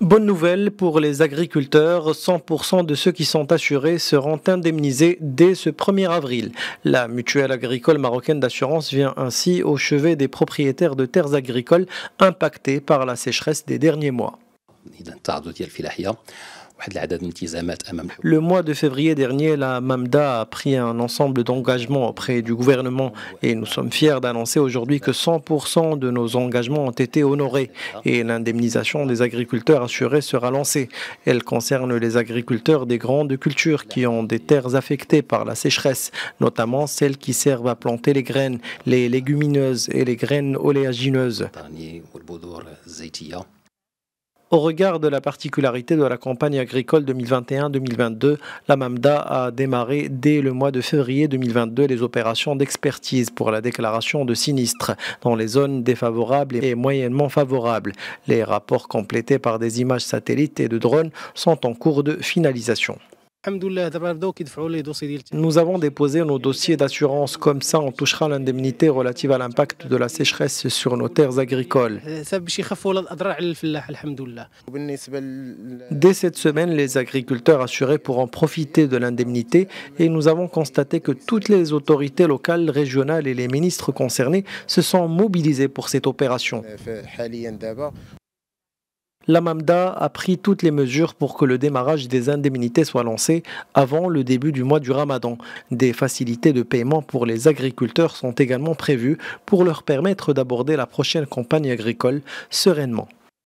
Bonne nouvelle pour les agriculteurs, 100% de ceux qui sont assurés seront indemnisés dès ce 1er avril. La mutuelle agricole marocaine d'assurance vient ainsi au chevet des propriétaires de terres agricoles impactées par la sécheresse des derniers mois. Le mois de février dernier, la MAMDA a pris un ensemble d'engagements auprès du gouvernement et nous sommes fiers d'annoncer aujourd'hui que 100% de nos engagements ont été honorés et l'indemnisation des agriculteurs assurés sera lancée. Elle concerne les agriculteurs des grandes cultures qui ont des terres affectées par la sécheresse, notamment celles qui servent à planter les graines, les légumineuses et les graines oléagineuses. Au regard de la particularité de la campagne agricole 2021-2022, la MAMDA a démarré dès le mois de février 2022 les opérations d'expertise pour la déclaration de sinistres dans les zones défavorables et moyennement favorables. Les rapports complétés par des images satellites et de drones sont en cours de finalisation. Nous avons déposé nos dossiers d'assurance, comme ça on touchera l'indemnité relative à l'impact de la sécheresse sur nos terres agricoles. Euh, Dès cette semaine, les agriculteurs assurés pourront profiter de l'indemnité et nous avons constaté que toutes les autorités locales, régionales et les ministres concernés se sont mobilisés pour cette opération. Euh, la MAMDA a pris toutes les mesures pour que le démarrage des indemnités soit lancé avant le début du mois du ramadan. Des facilités de paiement pour les agriculteurs sont également prévues pour leur permettre d'aborder la prochaine campagne agricole sereinement.